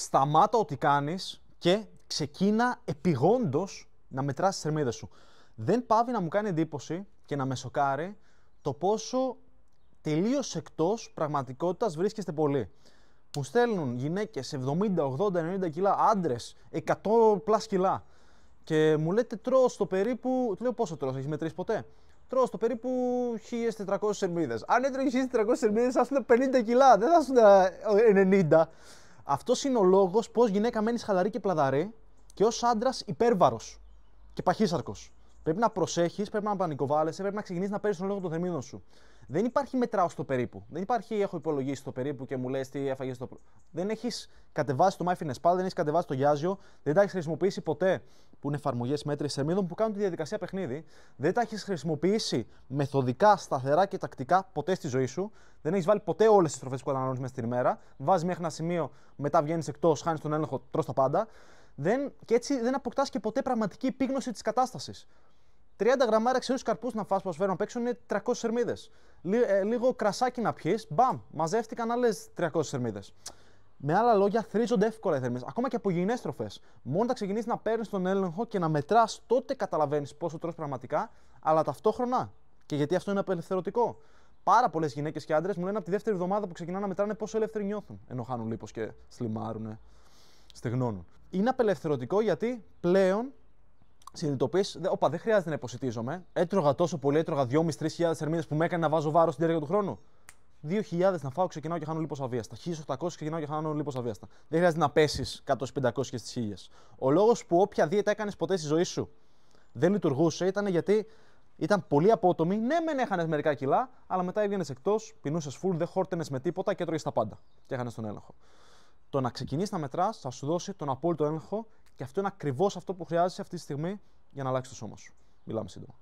σταμάτα ό,τι κάνεις και ξεκίνα επιγόντως να μετράς τις θερμίδες σου. Δεν πάβει να μου κάνει εντύπωση και να με σοκάρει το πόσο τελείως εκτός, πραγματικότητας, βρίσκεστε πολύ. Μου στέλνουν γυναίκες 70, 80, 90 κιλά, άντρες, 100 πλάς κιλά. Και μου λέτε τρώω στο περίπου. Του λέω πόσο τρώω, έχεις μετρήσει ποτέ. Τρώω στο περίπου 1400 θερμίδες. Αν έτρωγε 1400 θερμίδες, θα σου 50 κιλά, δεν θα σου 90. Αυτός είναι ο λόγος πώς γυναίκα μένεις χαλαρή και πλαδαρή και ως άντρας υπέρβαρος και παχύσαρκος. Πρέπει να προσέχεις, πρέπει να πανικοβάλλεσαι, πρέπει να ξεκινήσεις να παίρνεις τον λόγο του θεμήνων σου. Δεν υπάρχει μετράω στο περίπου. Δεν υπάρχει έχω υπολογίσει το περίπου και μου λες τι έφαγες το. Δεν έχεις κατεβάσει το MyFitnessPal, δεν έχεις κατεβάσει το Γιάζιο, δεν τα έχεις χρησιμοποιήσει ποτέ. Που είναι εφαρμογές μέτρησης θερμίδων που κάνουν τη διαδικασία παιχνίδι. Δεν τα έχεις χρησιμοποιήσει μεθοδικά, σταθερά και τακτικά ποτέ στη ζωή σου. Δεν έχεις βάλει ποτέ όλες τις τροφές που καταναλώνεις μέσα στην ημέρα. Βάζεις μέχρι ένα σημείο, μετά βγαίνεις εκτός, χάνεις τον έλεγχο, τρώ τα πάντα. Δεν, και έτσι δεν αποκτάς και ποτέ πραγματική επίγνωση της κατάστασης. 30 γραμμάρια ξηρούς καρπούς να φας φέρνω απ' έξω είναι 300 θερμίδε. Ε, λίγο κρασάκι να πιει, μπαμ, μαζεύτηκαν άλλες 300 θερμίδες. Με άλλα λόγια, θρίζονται εύκολα οι θερμίδες, ακόμα και από υγιεινέ τροφέ. Μόνο τα ξεκινήσεις να παίρνεις τον έλεγχο και να μετράς, τότε καταλαβαίνεις πόσο τρως πραγματικά, αλλά ταυτόχρονα. Και γιατί αυτό είναι απελευθερωτικό. Πάρα πολλές γυναίκες και άντρες μου λένε από τη δεύτερη εβδομάδα που ξεκινάνε να μετράνε πόσο ελεύθεροι νιώθουν. Ενώ χάνουν λίπος και σλιμάρουν, στεγνώνουν. Είναι απελευθερωτικό γιατί πλέον συνειδητοποιείς, όπα, δεν χρειάζεται να υποσυτίζομαι. Έτρωγα τόσο πολύ, έτρωγα 2.500-3.000 ερμήνε που με έκανε να βάζω βάρος στην διάρκεια του χρόνου. 2.000 να φάω, ξεκινάω και χάνω αβίαστα, 1.800 ξεκινάω και χάνω αβίαστα. Δεν χρειάζεται να πέσεις κάτω στι 500 και στι 1.000. Ο λόγος που όποια δίαιτα έκανες ποτέ στη ζωή σου δεν λειτουργούσε ήταν γιατί ήταν πολύ απότομη. Ναι, μεν έχανες μερικά κιλά, αλλά μετά έβγαινες εκτός, πεινούσες full, δεν χόρτενες με τίποτα και έτρωγες τα πάντα. Και τον έλεγχο. Το να ξεκινήσεις να μετράς θα σου δώσει τον απόλυτο έλεγχο και αυτό είναι ακριβώς αυτό που χρειάζεσαι αυτή τη στιγμή για να αλλάξεις το σώμα σου. Μιλάμε σύντομα.